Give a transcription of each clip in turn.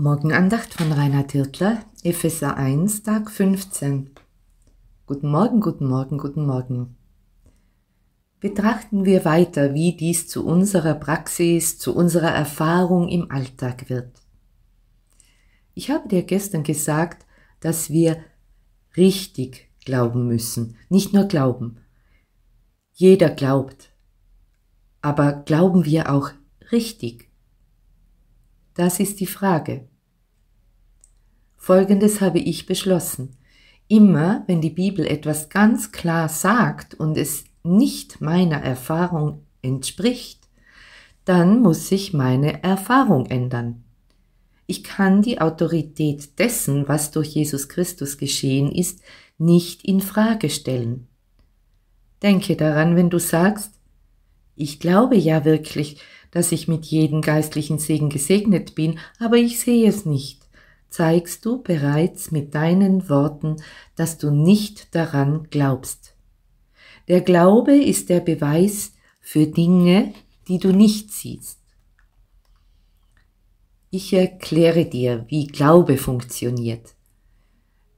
Morgenandacht von Rainer Tirtler, Epheser 1, Tag 15. Guten Morgen, guten Morgen, guten Morgen. Betrachten wir weiter, wie dies zu unserer Praxis, zu unserer Erfahrung im Alltag wird. Ich habe dir gestern gesagt, dass wir richtig glauben müssen, nicht nur glauben. Jeder glaubt, aber glauben wir auch richtig? Das ist die Frage. Folgendes habe ich beschlossen. Immer wenn die Bibel etwas ganz klar sagt und es nicht meiner Erfahrung entspricht, dann muss sich meine Erfahrung ändern. Ich kann die Autorität dessen, was durch Jesus Christus geschehen ist, nicht in Frage stellen. Denke daran, wenn du sagst, ich glaube ja wirklich, dass ich mit jedem geistlichen Segen gesegnet bin, aber ich sehe es nicht. Zeigst du bereits mit deinen Worten, dass du nicht daran glaubst. Der Glaube ist der Beweis für Dinge, die du nicht siehst. Ich erkläre dir, wie Glaube funktioniert.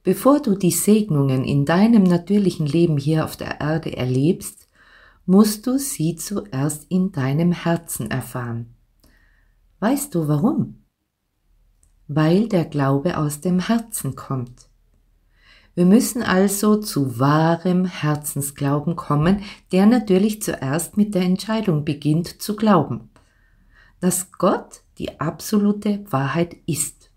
Bevor du die Segnungen in deinem natürlichen Leben hier auf der Erde erlebst, musst du sie zuerst in deinem Herzen erfahren. Weißt du warum? Weil der Glaube aus dem Herzen kommt. Wir müssen also zu wahrem Herzensglauben kommen, der natürlich zuerst mit der Entscheidung beginnt zu glauben, dass Gott die absolute Wahrheit ist.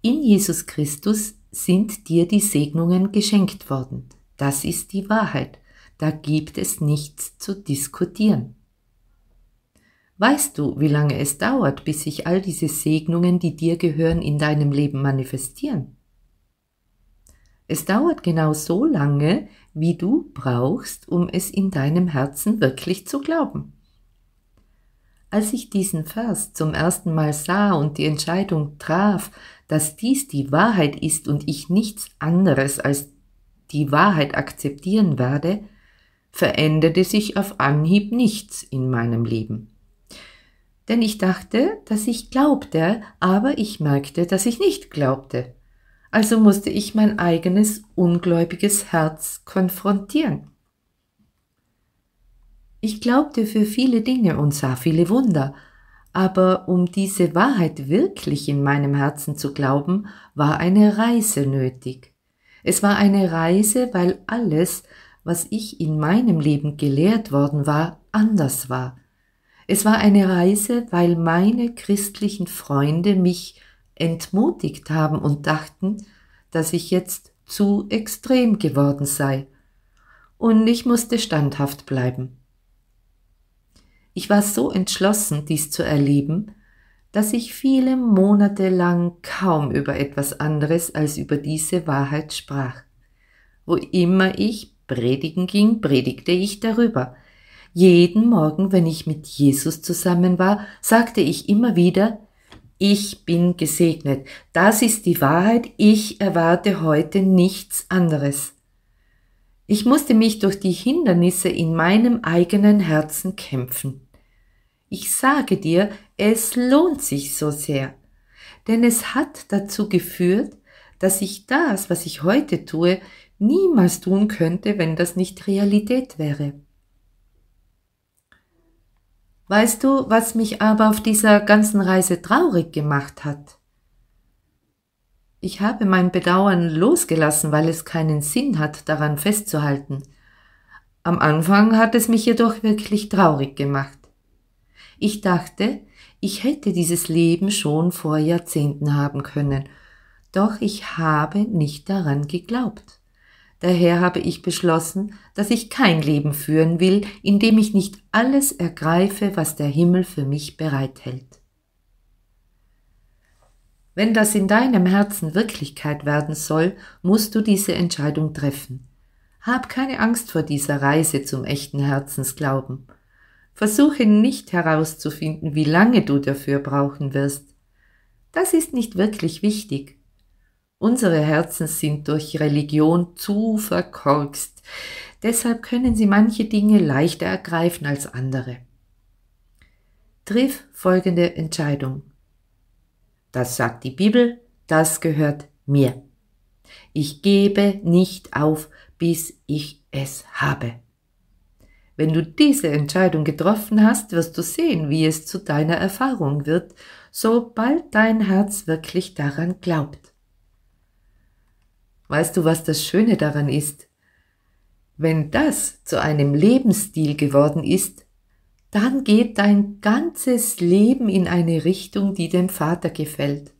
In Jesus Christus sind dir die Segnungen geschenkt worden. Das ist die Wahrheit. Da gibt es nichts zu diskutieren. Weißt du, wie lange es dauert, bis sich all diese Segnungen, die dir gehören, in deinem Leben manifestieren? Es dauert genau so lange, wie du brauchst, um es in deinem Herzen wirklich zu glauben. Als ich diesen Vers zum ersten Mal sah und die Entscheidung traf, dass dies die Wahrheit ist und ich nichts anderes als die Wahrheit akzeptieren werde, veränderte sich auf Anhieb nichts in meinem Leben. Denn ich dachte, dass ich glaubte, aber ich merkte, dass ich nicht glaubte. Also musste ich mein eigenes ungläubiges Herz konfrontieren. Ich glaubte für viele Dinge und sah viele Wunder, aber um diese Wahrheit wirklich in meinem Herzen zu glauben, war eine Reise nötig. Es war eine Reise, weil alles, was ich in meinem Leben gelehrt worden war, anders war. Es war eine Reise, weil meine christlichen Freunde mich entmutigt haben und dachten, dass ich jetzt zu extrem geworden sei. Und ich musste standhaft bleiben. Ich war so entschlossen, dies zu erleben, dass ich viele Monate lang kaum über etwas anderes als über diese Wahrheit sprach. Wo immer ich predigen ging, predigte ich darüber. Jeden Morgen, wenn ich mit Jesus zusammen war, sagte ich immer wieder, ich bin gesegnet. Das ist die Wahrheit. Ich erwarte heute nichts anderes. Ich musste mich durch die Hindernisse in meinem eigenen Herzen kämpfen. Ich sage dir, es lohnt sich so sehr, denn es hat dazu geführt, dass ich das, was ich heute tue, niemals tun könnte, wenn das nicht Realität wäre. Weißt du, was mich aber auf dieser ganzen Reise traurig gemacht hat? Ich habe mein Bedauern losgelassen, weil es keinen Sinn hat, daran festzuhalten. Am Anfang hat es mich jedoch wirklich traurig gemacht. Ich dachte, ich hätte dieses Leben schon vor Jahrzehnten haben können, doch ich habe nicht daran geglaubt. Daher habe ich beschlossen, dass ich kein Leben führen will, in dem ich nicht alles ergreife, was der Himmel für mich bereithält. Wenn das in deinem Herzen Wirklichkeit werden soll, musst du diese Entscheidung treffen. Hab keine Angst vor dieser Reise zum echten Herzensglauben. Versuche nicht herauszufinden, wie lange du dafür brauchen wirst. Das ist nicht wirklich wichtig. Unsere Herzen sind durch Religion zu verkorkst. Deshalb können sie manche Dinge leichter ergreifen als andere. Triff folgende Entscheidung. Das sagt die Bibel, das gehört mir. Ich gebe nicht auf, bis ich es habe. Wenn du diese Entscheidung getroffen hast, wirst du sehen, wie es zu deiner Erfahrung wird, sobald dein Herz wirklich daran glaubt. Weißt du, was das Schöne daran ist? Wenn das zu einem Lebensstil geworden ist, dann geht dein ganzes Leben in eine Richtung, die dem Vater gefällt.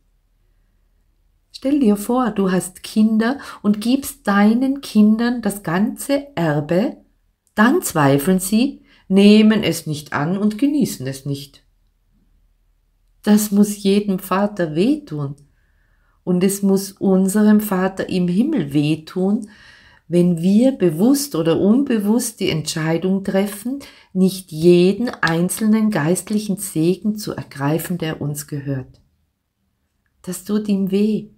Stell dir vor, du hast Kinder und gibst deinen Kindern das ganze Erbe, dann zweifeln sie, nehmen es nicht an und genießen es nicht. Das muss jedem Vater wehtun, und es muss unserem Vater im Himmel wehtun, wenn wir bewusst oder unbewusst die Entscheidung treffen, nicht jeden einzelnen geistlichen Segen zu ergreifen, der uns gehört. Das tut ihm weh.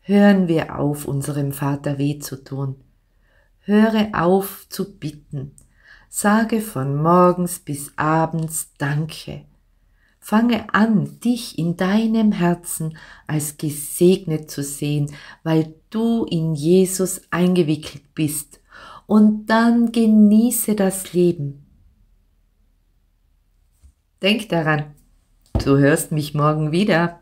Hören wir auf, unserem Vater weh zu tun. Höre auf zu bitten. Sage von morgens bis abends Danke Fange an, dich in deinem Herzen als gesegnet zu sehen, weil du in Jesus eingewickelt bist. Und dann genieße das Leben. Denk daran, du hörst mich morgen wieder.